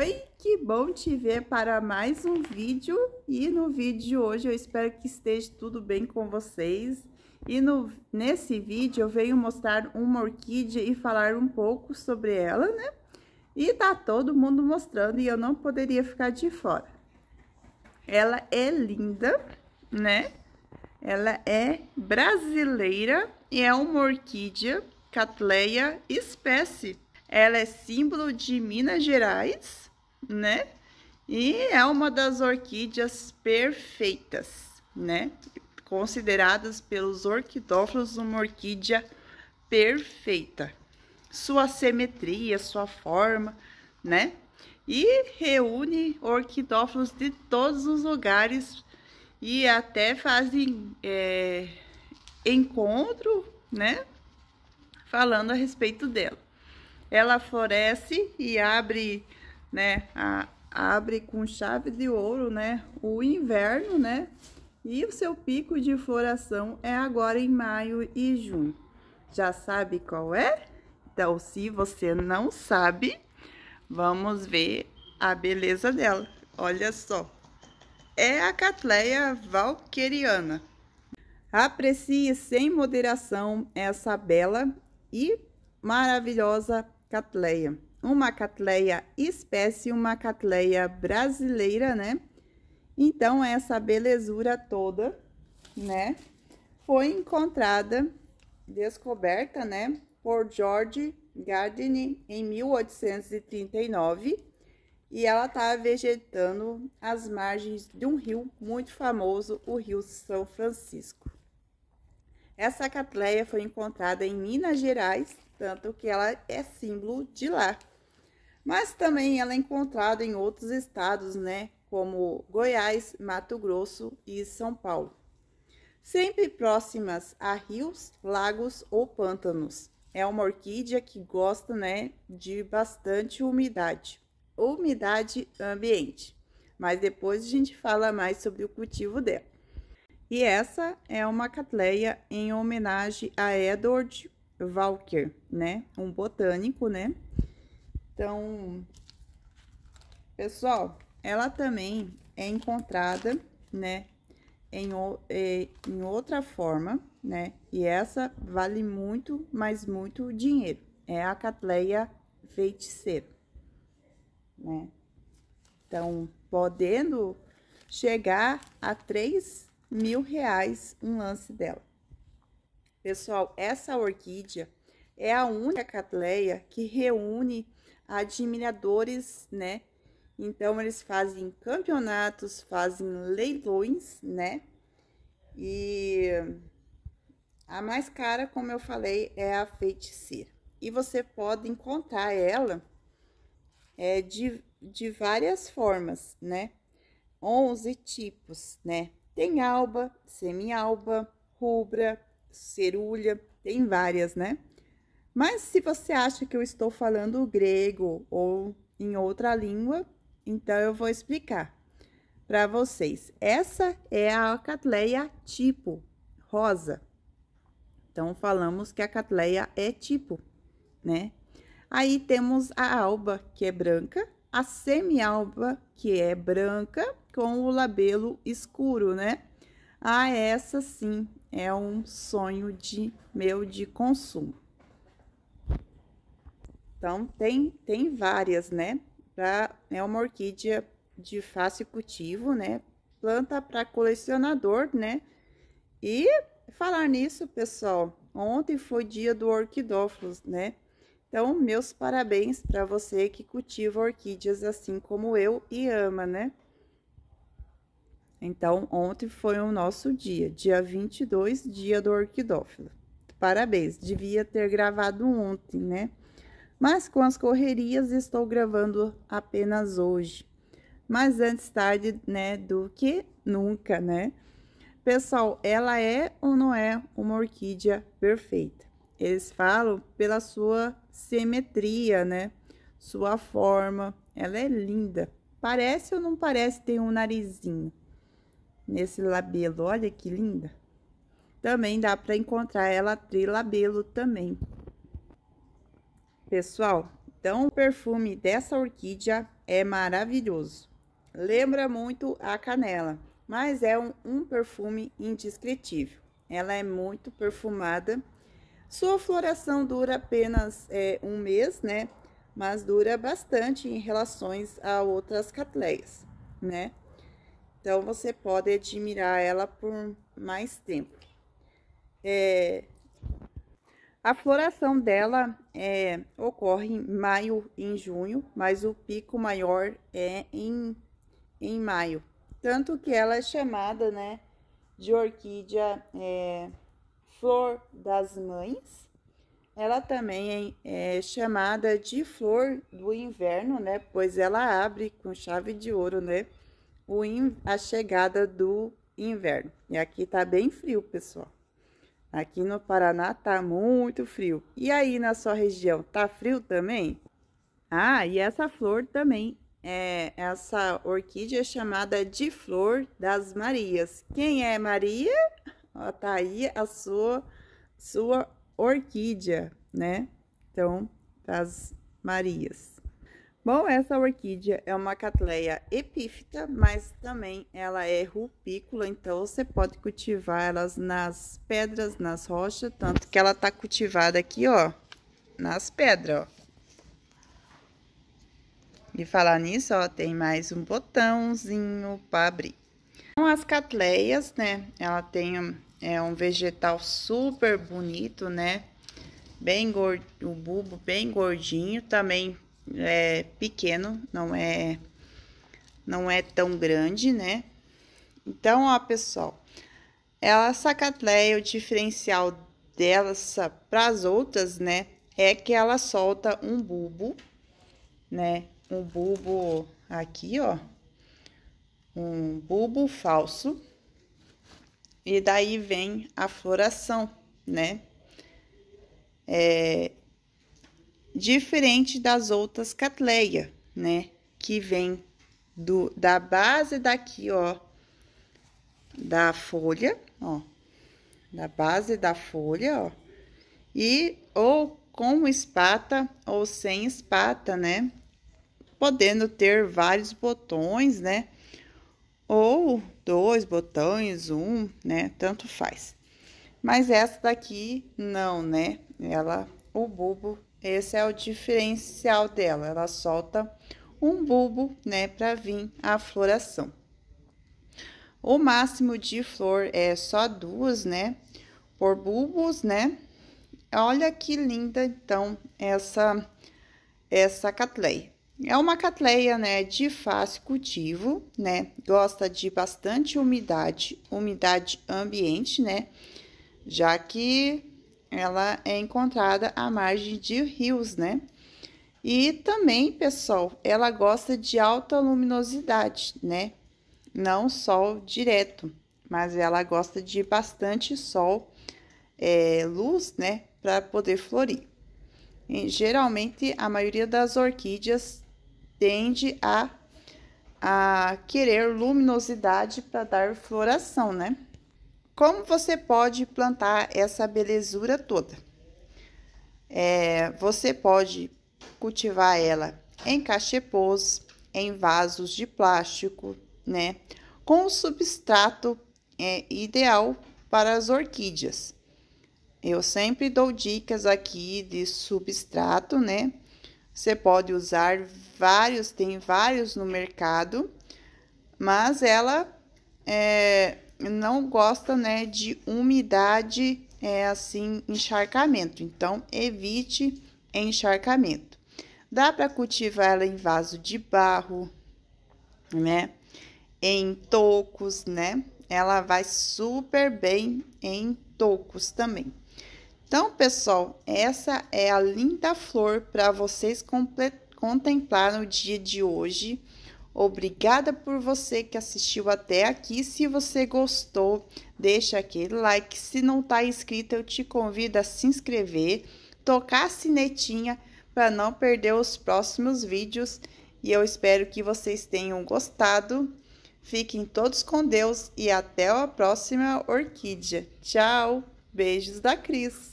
Oi, que bom te ver para mais um vídeo e no vídeo de hoje eu espero que esteja tudo bem com vocês e no, nesse vídeo eu venho mostrar uma orquídea e falar um pouco sobre ela, né? E tá todo mundo mostrando e eu não poderia ficar de fora. Ela é linda, né? Ela é brasileira e é uma orquídea, catleia, espécie ela é símbolo de Minas Gerais, né? E é uma das orquídeas perfeitas, né? Consideradas pelos orquidófilos uma orquídea perfeita. Sua simetria, sua forma, né? E reúne orquidófilos de todos os lugares e até fazem é, encontro, né? Falando a respeito dela ela floresce e abre, né, a, abre com chave de ouro, né, o inverno, né, e o seu pico de floração é agora em maio e junho. Já sabe qual é? Então, se você não sabe, vamos ver a beleza dela. Olha só, é a Catleia valqueriana. Aprecie sem moderação essa bela e maravilhosa catleia. Uma catleia espécie, uma catleia brasileira, né? Então, essa belezura toda, né? Foi encontrada, descoberta, né? Por George Gardner em 1839. E ela tá vegetando às margens de um rio muito famoso, o Rio São Francisco. Essa catleia foi encontrada em Minas Gerais, tanto que ela é símbolo de lá. Mas também ela é encontrada em outros estados, né, como Goiás, Mato Grosso e São Paulo. Sempre próximas a rios, lagos ou pântanos. É uma orquídea que gosta, né, de bastante umidade. Umidade ambiente. Mas depois a gente fala mais sobre o cultivo dela. E essa é uma catleia em homenagem a Edward Walker, né? Um botânico, né? Então, pessoal, ela também é encontrada, né? Em, em outra forma, né? E essa vale muito, mas muito dinheiro. É a catleia feiticeira, né? Então, podendo chegar a três mil reais um lance dela. Pessoal, essa orquídea é a única catleia que reúne admiradores, né? Então, eles fazem campeonatos, fazem leilões, né? E a mais cara, como eu falei, é a feiticeira. E você pode encontrar ela é, de, de várias formas, né? 11 tipos, né? Tem alba, semialba, rubra, cerulha, tem várias, né? Mas se você acha que eu estou falando grego ou em outra língua, então eu vou explicar para vocês. Essa é a catleia tipo rosa. Então falamos que a catleia é tipo, né? Aí temos a alba, que é branca, a semialba, que é branca, com o labelo escuro, né? Ah, essa sim é um sonho de meu de consumo. Então, tem, tem várias, né? Pra, é uma orquídea de fácil cultivo, né? Planta para colecionador, né? E falar nisso, pessoal, ontem foi dia do orquidófilos, né? Então, meus parabéns para você que cultiva orquídeas assim como eu e ama, né? Então, ontem foi o nosso dia, dia 22, dia do orquidófilo. Parabéns, devia ter gravado ontem, né? Mas com as correrias estou gravando apenas hoje. Mas antes tarde, né, do que nunca, né? Pessoal, ela é ou não é uma orquídea perfeita? Eles falam pela sua simetria, né? Sua forma. Ela é linda. Parece ou não parece ter um narizinho nesse labelo? Olha que linda. Também dá para encontrar ela trilabelo também. Pessoal, então o perfume dessa orquídea é maravilhoso. Lembra muito a canela, mas é um, um perfume indescritível. Ela é muito perfumada sua floração dura apenas é, um mês, né? Mas dura bastante em relação a outras catleias, né? Então, você pode admirar ela por mais tempo. É, a floração dela é, ocorre em maio e em junho, mas o pico maior é em, em maio. Tanto que ela é chamada, né, de orquídea... É, flor das mães. Ela também é, é chamada de flor do inverno, né? Pois ela abre com chave de ouro, né? O in, a chegada do inverno. E aqui tá bem frio, pessoal. Aqui no Paraná tá muito frio. E aí na sua região tá frio também? Ah, e essa flor também é essa orquídea é chamada de flor das Marias. Quem é Maria? Ó, tá aí a sua, sua orquídea, né? Então, das Marias. Bom, essa orquídea é uma catleia epífita, mas também ela é rupícola, então você pode cultivar elas nas pedras, nas rochas, tanto que ela tá cultivada aqui, ó, nas pedras, ó. E falar nisso, ó, tem mais um botãozinho para abrir. Então, as catleias, né? Ela tem é, um vegetal super bonito, né? Bem gordo, o bulbo bem gordinho, também é pequeno, não é não é tão grande, né? Então, ó, pessoal, ela essa catleia, o diferencial dela para as outras, né, é que ela solta um bulbo, né? Um bulbo aqui, ó, um bulbo falso e daí vem a floração, né? É, diferente das outras catleia, né? Que vem do, da base daqui, ó, da folha, ó, da base da folha, ó, e ou com espata ou sem espata, né? Podendo ter vários botões, né? ou dois botões, um, né? Tanto faz. Mas essa daqui não, né? Ela, o bulbo, esse é o diferencial dela. Ela solta um bulbo, né, para vir a floração. O máximo de flor é só duas, né? Por bulbos, né? Olha que linda, então, essa essa catleia. É uma catleia, né, de fácil cultivo, né? Gosta de bastante umidade, umidade ambiente, né? Já que ela é encontrada à margem de rios, né? E também, pessoal, ela gosta de alta luminosidade, né? Não sol direto, mas ela gosta de bastante sol, é, luz, né? Para poder florir. E, geralmente, a maioria das orquídeas tende a, a querer luminosidade para dar floração, né? Como você pode plantar essa belezura toda? É, você pode cultivar ela em cachepôs, em vasos de plástico, né? Com o substrato é, ideal para as orquídeas. Eu sempre dou dicas aqui de substrato, né? Você pode usar vários, tem vários no mercado, mas ela é, não gosta né, de umidade é, assim, encharcamento. Então, evite encharcamento. Dá para cultivar ela em vaso de barro, né? Em tocos, né? Ela vai super bem em tocos também. Então, pessoal, essa é a linda flor para vocês contemplar no dia de hoje. Obrigada por você que assistiu até aqui. Se você gostou, deixa aquele like. Se não está inscrito, eu te convido a se inscrever, tocar a sinetinha para não perder os próximos vídeos. E eu espero que vocês tenham gostado. Fiquem todos com Deus e até a próxima orquídea. Tchau! Beijos da Cris!